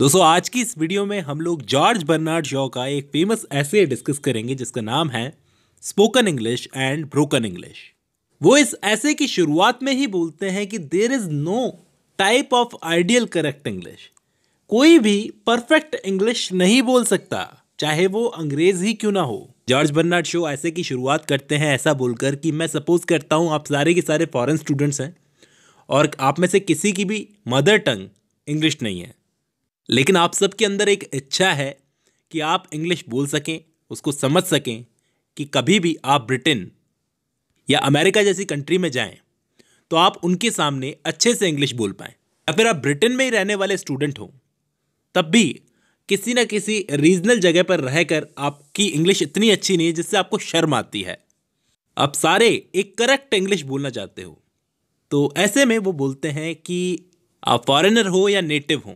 दोस्तों आज की इस वीडियो में हम लोग जॉर्ज बर्नार्ड शॉ का एक फेमस ऐसे डिस्कस करेंगे जिसका नाम है spoken English and broken English वो इस ऐसे की शुरुआत में ही बोलते हैं कि there is no type of ideal correct English कोई भी परफेक्ट इंग्लिश नहीं बोल सकता चाहे वो अंग्रेज ही क्यों ना हो जॉर्ज बर्नार्ड शो ऐसे की शुरुआत करते हैं ऐसा बोलकर कि मैं सपोज करता हूँ आप सारे के सारे फॉरेन स्टूडेंट्स हैं और आप में से किसी की भी मदर टंग इंग्लिश नहीं है लेकिन आप सबके अंदर एक इच्छा है कि आप इंग्लिश बोल सकें उसको समझ सकें कि कभी भी आप ब्रिटेन या अमेरिका जैसी कंट्री में जाएं तो आप उनके सामने अच्छे से इंग्लिश बोल पाएं या फिर आप ब्रिटेन में ही रहने वाले स्टूडेंट हों तब भी किसी न किसी रीजनल जगह पर रहकर आपकी इंग्लिश इतनी अच्छी नहीं है जिससे आपको शर्म आती है आप सारे एक करेक्ट इंग्लिश बोलना चाहते हो तो ऐसे में वो बोलते हैं कि आप फॉरेनर हो या नेटिव हों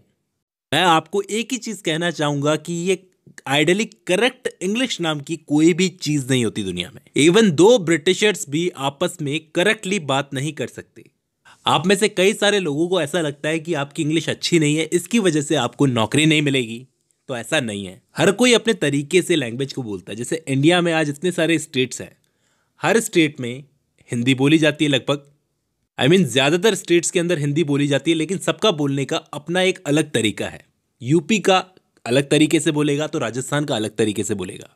मैं आपको एक ही चीज़ कहना चाहूँगा कि ये आइडली करेक्ट इंग्लिश नाम की कोई भी चीज़ नहीं होती दुनिया में इवन दो ब्रिटिशर्स भी आपस में करेक्टली बात नहीं कर सकते आप में से कई सारे लोगों को ऐसा लगता है कि आपकी इंग्लिश अच्छी नहीं है इसकी वजह से आपको नौकरी नहीं मिलेगी तो ऐसा नहीं है हर कोई अपने तरीके से लैंग्वेज को बोलता है जैसे इंडिया में आज इतने सारे स्टेट्स हैं हर स्टेट में हिंदी बोली जाती है लगभग आई I मीन mean, ज़्यादातर स्टेट्स के अंदर हिंदी बोली जाती है लेकिन सबका बोलने का अपना एक अलग तरीका है यूपी का अलग तरीके से बोलेगा तो राजस्थान का अलग तरीके से बोलेगा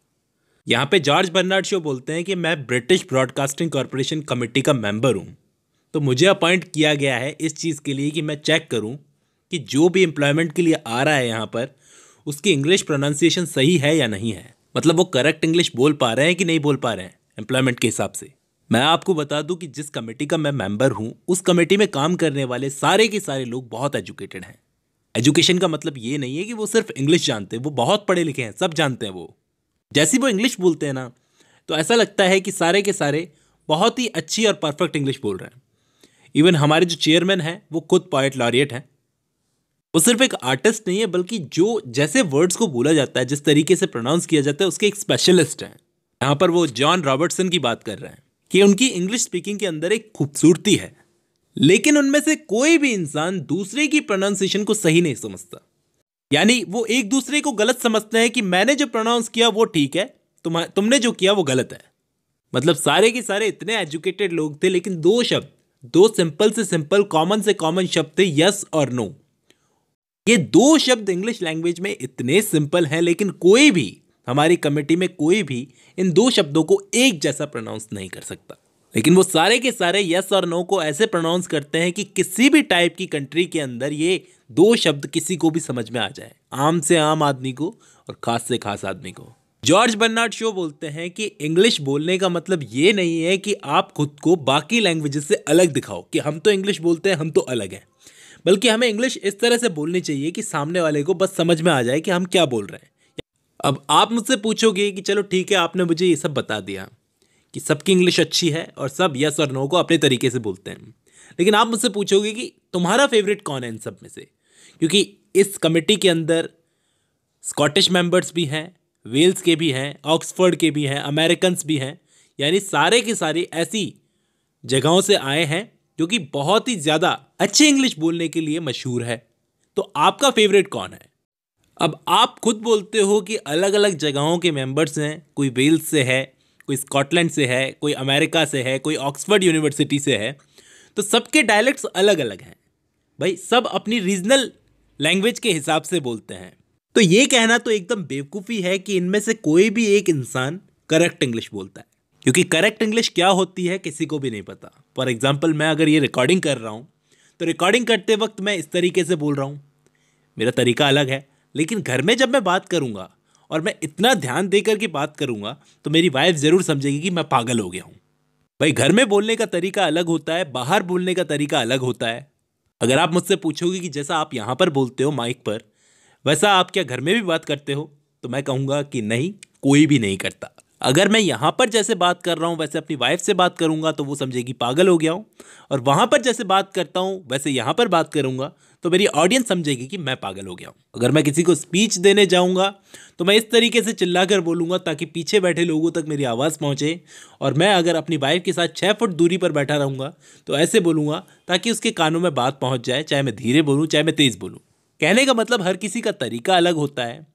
यहाँ पे जॉर्ज बर्नार्ड शो बोलते हैं कि मैं ब्रिटिश ब्रॉडकास्टिंग कॉरपोरेशन कमेटी का मेंबर हूँ तो मुझे अपॉइंट किया गया है इस चीज़ के लिए कि मैं चेक करूँ कि जो भी एम्प्लॉयमेंट के लिए आ रहा है यहाँ पर उसकी इंग्लिश प्रोनाउंसिएशन सही है या नहीं है मतलब वो करेक्ट इंग्लिश बोल पा रहे हैं कि नहीं बोल पा रहे हैं एम्प्लॉयमेंट के हिसाब से मैं आपको बता दूं कि जिस कमेटी का मैं मेंबर हूं उस कमेटी में काम करने वाले सारे के सारे लोग बहुत एजुकेटेड हैं एजुकेशन का मतलब ये नहीं है कि वो सिर्फ इंग्लिश जानते हैं वो बहुत पढ़े लिखे हैं सब जानते हैं वो जैसे वो इंग्लिश बोलते हैं ना तो ऐसा लगता है कि सारे के सारे बहुत ही अच्छी और परफेक्ट इंग्लिश बोल रहे हैं इवन हमारे जो चेयरमैन हैं वो खुद पॉइट लॉरिएट हैं वो सिर्फ एक आर्टिस्ट नहीं है बल्कि जो जैसे वर्ड्स को बोला जाता है जिस तरीके से प्रोनाउंस किया जाता है उसके एक स्पेशलिस्ट हैं यहाँ पर वो जॉन रॉबर्टसन की बात कर रहे हैं कि उनकी इंग्लिश स्पीकिंग के अंदर एक खूबसूरती है लेकिन उनमें से कोई भी इंसान दूसरे की प्रोनाउंसिएशन को सही नहीं समझता यानी वो एक दूसरे को गलत समझते हैं कि मैंने जो प्रोनाउंस किया वो ठीक है तुम तुमने जो किया वो गलत है मतलब सारे के सारे इतने एजुकेटेड लोग थे लेकिन दो शब्द दो सिंपल से सिंपल कॉमन से कॉमन शब्द थे यस और नो ये दो शब्द इंग्लिश लैंग्वेज में इतने सिंपल हैं लेकिन कोई भी हमारी कमेटी में कोई भी इन दो शब्दों को एक जैसा प्रोनाउंस नहीं कर सकता लेकिन वो सारे के सारे यस और नो को ऐसे प्रोनाउंस करते हैं कि किसी भी टाइप की कंट्री के अंदर ये दो शब्द किसी को भी समझ में आ जाए आम से आम आदमी को और खास से खास आदमी को जॉर्ज बर्नार्ड शो बोलते हैं कि इंग्लिश बोलने का मतलब ये नहीं है कि आप खुद को बाकी लैंग्वेजेस से अलग दिखाओ कि हम तो इंग्लिश बोलते हैं हम तो अलग हैं बल्कि हमें इंग्लिश इस तरह से बोलनी चाहिए कि सामने वाले को बस समझ में आ जाए कि हम क्या बोल रहे हैं अब आप मुझसे पूछोगे कि चलो ठीक है आपने मुझे ये सब बता दिया कि सबकी इंग्लिश अच्छी है और सब यस और नो को अपने तरीके से बोलते हैं लेकिन आप मुझसे पूछोगे कि तुम्हारा फेवरेट कौन है इन सब में से क्योंकि इस कमेटी के अंदर स्कॉटिश मेंबर्स भी हैं वेल्स के भी हैं ऑक्सफोर्ड के भी हैं अमेरिकन भी हैं यानी सारे के सारे ऐसी जगहों से आए हैं जो कि बहुत ही ज़्यादा अच्छी इंग्लिश बोलने के लिए मशहूर है तो आपका फेवरेट कौन है अब आप खुद बोलते हो कि अलग अलग जगहों के मेंबर्स हैं कोई वेल्स से है कोई स्कॉटलैंड से है कोई अमेरिका से है कोई ऑक्सफर्ड यूनिवर्सिटी से है तो सबके डायलैक्ट्स अलग अलग हैं भाई सब अपनी रीजनल लैंग्वेज के हिसाब से बोलते हैं तो ये कहना तो एकदम बेवकूफ़ी है कि इनमें से कोई भी एक इंसान करेक्ट इंग्लिश बोलता है क्योंकि करेक्ट इंग्लिश क्या होती है किसी को भी नहीं पता फॉर एग्जाम्पल मैं अगर ये रिकॉर्डिंग कर रहा हूँ तो रिकॉर्डिंग करते वक्त मैं इस तरीके से बोल रहा हूँ मेरा तरीका अलग है लेकिन घर में जब मैं बात करूँगा और मैं इतना ध्यान दे करके बात करूँगा तो मेरी वाइफ ज़रूर समझेगी कि मैं पागल हो गया हूँ भाई घर में बोलने का तरीका अलग होता है बाहर बोलने का तरीका अलग होता है अगर आप मुझसे पूछोगे कि जैसा आप यहाँ पर बोलते हो माइक पर वैसा आप क्या घर में भी बात करते हो तो मैं कहूँगा कि नहीं कोई भी नहीं करता अगर मैं यहाँ पर जैसे बात कर रहा हूँ वैसे अपनी वाइफ से बात करूँगा तो वो समझेगी पागल हो गया हूँ और वहाँ पर जैसे बात करता हूँ वैसे यहाँ पर बात करूँगा तो मेरी ऑडियंस समझेगी कि मैं पागल हो गया हूँ अगर मैं किसी को स्पीच देने जाऊँगा तो मैं इस तरीके से चिल्ला कर बोलूँगा ताकि पीछे बैठे लोगों तक मेरी आवाज़ पहुँचे और मैं अगर अपनी वाइफ के साथ छः फुट दूरी पर बैठा रहूँगा तो ऐसे बोलूँगा ताकि उसके कानों में बात पहुँच जाए चाहे मैं धीरे बोलूँ चाहे मैं तेज़ बोलूँ कहने का मतलब हर किसी का तरीका अलग होता है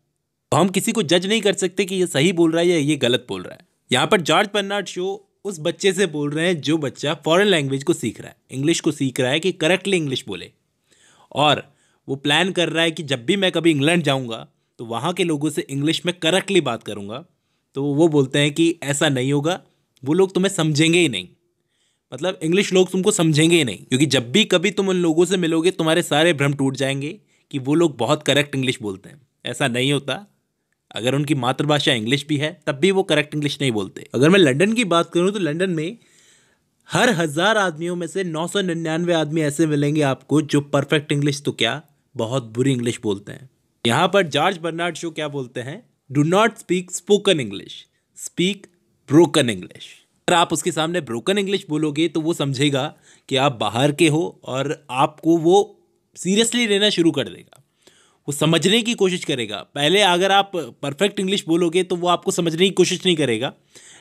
तो हम किसी को जज नहीं कर सकते कि ये सही बोल रहा है या ये गलत बोल रहा है यहाँ पर जॉर्ज बर्नार्ड शो उस बच्चे से बोल रहे हैं जो बच्चा फॉरेन लैंग्वेज को सीख रहा है इंग्लिश को सीख रहा है कि करेक्टली इंग्लिश बोले और वो प्लान कर रहा है कि जब भी मैं कभी इंग्लैंड जाऊँगा तो वहाँ के लोगों से इंग्लिश में करेक्टली बात करूँगा तो वो बोलते हैं कि ऐसा नहीं होगा वो लोग तुम्हें समझेंगे ही नहीं मतलब इंग्लिश लोग तुमको समझेंगे ही नहीं क्योंकि जब भी कभी तुम उन लोगों से मिलोगे तुम्हारे सारे भ्रम टूट जाएंगे कि वो लोग बहुत करेक्ट इंग्लिश बोलते हैं ऐसा नहीं होता अगर उनकी मातृभाषा इंग्लिश भी है तब भी वो करेक्ट इंग्लिश नहीं बोलते अगर मैं लंदन की बात करूँ तो लंदन में हर हज़ार आदमियों में से नौ सौ निन्यानवे आदमी ऐसे मिलेंगे आपको जो परफेक्ट इंग्लिश तो क्या बहुत बुरी इंग्लिश बोलते हैं यहाँ पर जॉर्ज बर्नार्ड शो क्या बोलते हैं do not speak spoken English speak broken English अगर आप उसके सामने ब्रोकन इंग्लिश बोलोगे तो वो समझेगा कि आप बाहर के हो और आपको वो सीरियसली लेना शुरू कर देगा वो समझने की कोशिश करेगा पहले अगर आप परफेक्ट इंग्लिश बोलोगे तो वो आपको समझने की कोशिश नहीं करेगा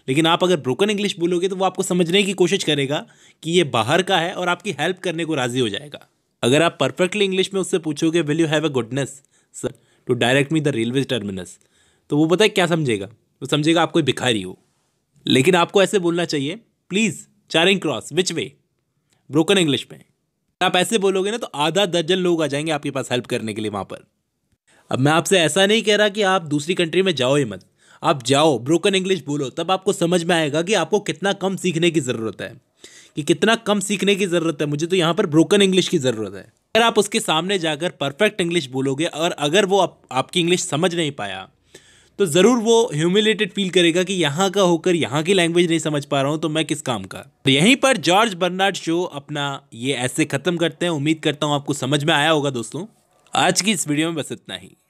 लेकिन आप अगर ब्रोकन इंग्लिश बोलोगे तो वो आपको समझने की कोशिश करेगा कि ये बाहर का है और आपकी हेल्प करने को राज़ी हो जाएगा अगर आप परफेक्टली इंग्लिश में उससे पूछोगे will you have a goodness sir to direct me the railway terminus तो वो पता है क्या समझेगा वो समझेगा आप कोई भिखारी हो लेकिन आपको ऐसे बोलना चाहिए please Charing Cross which way broken English में आप ऐसे बोलोगे ना तो आधा दर्जन लोग आ जाएंगे आपके पास हेल्प करने के लिए वहाँ पर अब मैं आपसे ऐसा नहीं कह रहा कि आप दूसरी कंट्री में जाओ ही मत आप जाओ ब्रोकन इंग्लिश बोलो तब आपको समझ में आएगा कि आपको कितना कम सीखने की ज़रूरत है कि कितना कम सीखने की ज़रूरत है मुझे तो यहाँ पर ब्रोकन इंग्लिश की ज़रूरत है अगर आप उसके सामने जाकर परफेक्ट इंग्लिश बोलोगे और अगर वो आप, आपकी इंग्लिश समझ नहीं पाया तो ज़रूर वो ह्यूमिलेटेड फील करेगा कि यहाँ का होकर यहाँ की लैंग्वेज नहीं समझ पा रहा हूँ तो मैं किस काम का तो यहीं पर जॉर्ज बर्नार्ड शो अपना ये ऐसे ख़त्म करते हैं उम्मीद करता हूँ आपको समझ में आया होगा दोस्तों आज की इस वीडियो में बस इतना ही